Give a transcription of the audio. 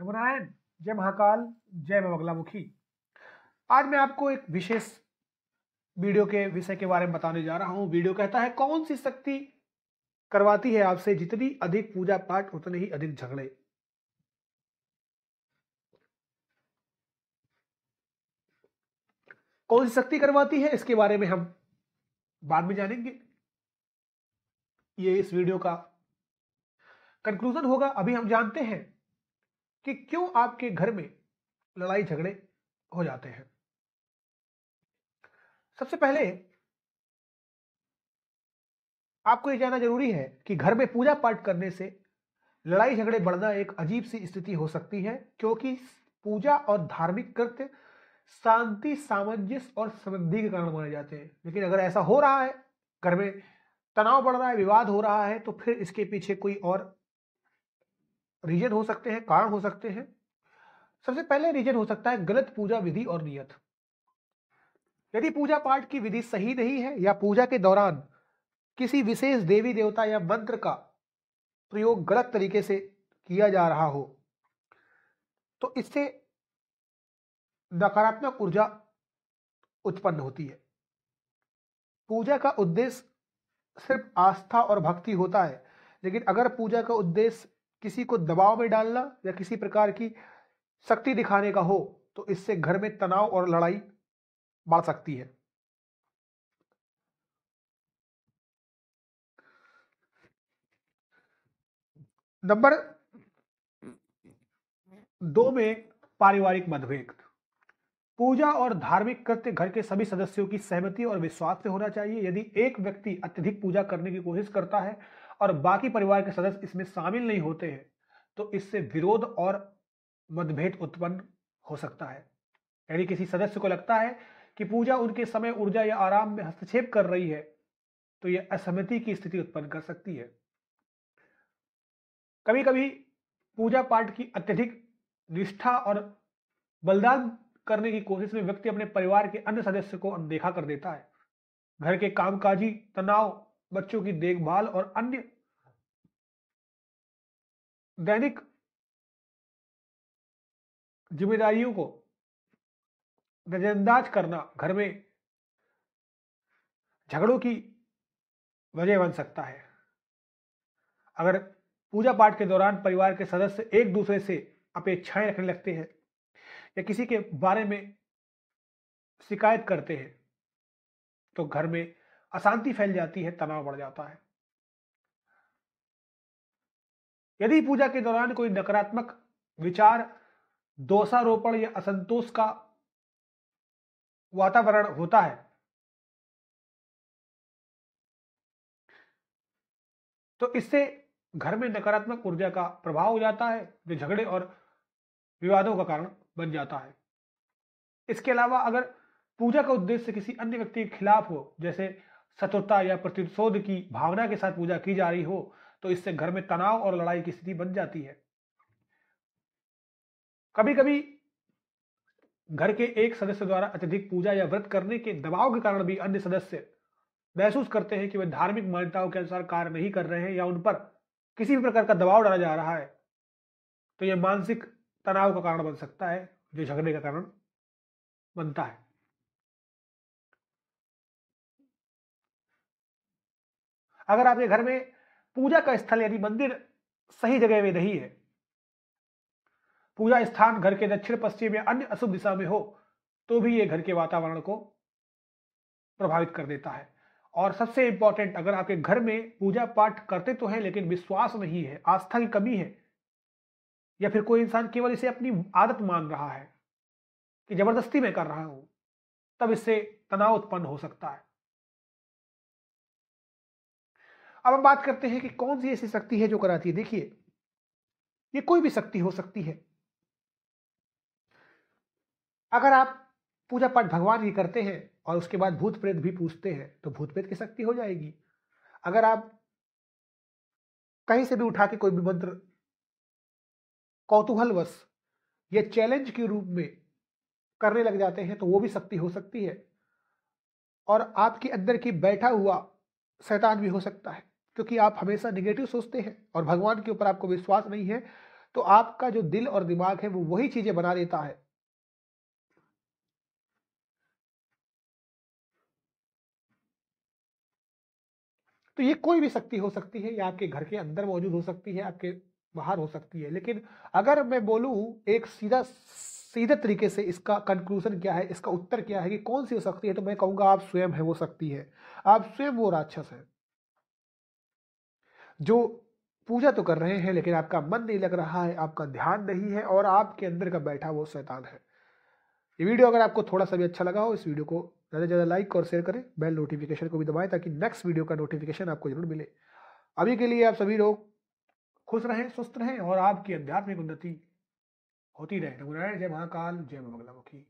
नमोनारायण जय महाकाल जय बगलामुखी आज मैं आपको एक विशेष वीडियो के विषय के बारे में बताने जा रहा हूँ वीडियो कहता है कौन सी शक्ति करवाती है आपसे जितनी अधिक पूजा पाठ उतने ही अधिक झगड़े कौन सी शक्ति करवाती है इसके बारे में हम बाद में जानेंगे ये इस वीडियो का कंक्लूजन होगा अभी हम जानते हैं कि क्यों आपके घर में लड़ाई झगड़े हो जाते हैं सबसे पहले आपको यह जानना जरूरी है कि घर में पूजा पाठ करने से लड़ाई झगड़े बढ़ना एक अजीब सी स्थिति हो सकती है क्योंकि पूजा और धार्मिक कृत्य शांति सामंजस्य और समृद्धि के कारण माने जाते हैं लेकिन अगर ऐसा हो रहा है घर में तनाव बढ़ रहा है विवाद हो रहा है तो फिर इसके पीछे कोई और रीजन हो सकते हैं कारण हो सकते हैं सबसे पहले रीजन हो सकता है गलत पूजा विधि और नियत यदि पूजा पाठ की विधि सही नहीं है या पूजा के दौरान किसी विशेष देवी देवता या मंत्र का प्रयोग गलत तरीके से किया जा रहा हो तो इससे नकारात्मक ऊर्जा उत्पन्न होती है पूजा का उद्देश्य सिर्फ आस्था और भक्ति होता है लेकिन अगर पूजा का उद्देश्य किसी को दबाव में डालना या किसी प्रकार की शक्ति दिखाने का हो तो इससे घर में तनाव और लड़ाई बढ़ सकती है नंबर दो में पारिवारिक मतभेद पूजा और धार्मिक कृत्य घर के सभी सदस्यों की सहमति और विश्वास से होना चाहिए यदि एक व्यक्ति अत्यधिक पूजा करने की कोशिश करता है और बाकी परिवार के सदस्य इसमें शामिल नहीं होते हैं तो इससे विरोध और मतभेद उत्पन्न हो सकता है यदि किसी सदस्य को लगता है कि पूजा उनके समय ऊर्जा या आराम में हस्तक्षेप कर रही है तो यह असहमति की स्थिति उत्पन्न कर सकती है कभी कभी पूजा पाठ की अत्यधिक निष्ठा और बलिदान करने की कोशिश में व्यक्ति अपने परिवार के अन्य सदस्य को अनदेखा कर देता है घर के कामकाजी तनाव बच्चों की देखभाल और अन्य दैनिक जिम्मेदारियों को नजरअंदाज करना घर में झगड़ों की वजह बन सकता है अगर पूजा पाठ के दौरान परिवार के सदस्य एक दूसरे से अपेक्षाएं रखने लगते हैं या किसी के बारे में शिकायत करते हैं तो घर में अशांति फैल जाती है तनाव बढ़ जाता है यदि पूजा के दौरान कोई नकारात्मक विचार दोषारोपण या असंतोष का वातावरण होता है तो इससे घर में नकारात्मक ऊर्जा का प्रभाव हो जाता है जो झगड़े और विवादों का कारण बन जाता है इसके अलावा अगर पूजा का उद्देश्य किसी अन्य व्यक्ति के खिलाफ हो जैसे शत्रुता या प्रतिशोध की भावना के साथ पूजा की जा रही हो तो इससे घर में तनाव और लड़ाई की स्थिति बन जाती है कभी कभी घर के एक सदस्य द्वारा अत्यधिक पूजा या व्रत करने के दबाव के कारण भी अन्य सदस्य महसूस करते हैं कि वे धार्मिक मान्यताओं के अनुसार कार्य नहीं कर रहे हैं या उन पर किसी भी प्रकार का दबाव डाला जा रहा है तो यह मानसिक तनाव का कारण बन सकता है जो झगड़े का कारण बनता है अगर आपके घर में पूजा का स्थल यानी मंदिर सही जगह में नहीं है पूजा स्थान घर के दक्षिण पश्चिम या अन्य अशुभ दिशा में हो तो भी ये घर के वातावरण को प्रभावित कर देता है और सबसे इंपॉर्टेंट अगर आपके घर में पूजा पाठ करते तो हैं लेकिन विश्वास नहीं है आस्था की कमी है या फिर कोई इंसान केवल इसे अपनी आदत मान रहा है कि जबरदस्ती में कर रहा हूं तब इससे तनाव उत्पन्न हो सकता है अब हम बात करते हैं कि कौन सी ऐसी शक्ति है जो कराती है देखिए ये कोई भी शक्ति हो सकती है अगर आप पूजा पाठ भगवान की करते हैं और उसके बाद भूत प्रेत भी पूछते हैं तो भूत प्रेत की शक्ति हो जाएगी अगर आप कहीं से भी उठा के कोई भी मंत्र कौतूहलवश या चैलेंज के रूप में करने लग जाते हैं तो वो भी शक्ति हो सकती है और आपके अंदर की बैठा हुआ शैतान भी हो सकता है क्योंकि आप हमेशा निगेटिव सोचते हैं और भगवान के ऊपर आपको विश्वास नहीं है तो आपका जो दिल और दिमाग है वो वही चीजें बना देता है तो ये कोई भी शक्ति हो सकती है या आपके घर के अंदर मौजूद हो सकती है आपके बाहर हो सकती है लेकिन अगर मैं बोलूं एक सीधा सीधे तरीके से इसका कंक्लूजन क्या है इसका उत्तर क्या है कि कौन सी हो सकती है तो मैं कहूंगा आप स्वयं है वो शक्ति है आप स्वयं वो राक्षस है जो पूजा तो कर रहे हैं लेकिन आपका मन नहीं लग रहा है आपका ध्यान नहीं है और आपके अंदर का बैठा वो शैतान है ये वीडियो अगर आपको थोड़ा सा भी अच्छा लगा हो इस वीडियो को ज़्यादा से ज़्यादा लाइक और शेयर करें बेल नोटिफिकेशन को भी दबाएं ताकि नेक्स्ट वीडियो का नोटिफिकेशन आपको जरूर मिले अभी के लिए आप सभी लोग खुश रहें स्वस्थ रहें और आपकी आध्यात्मिक उन्नति होती रहे रघुनारायण जय महाकाल जय मंगलामुखी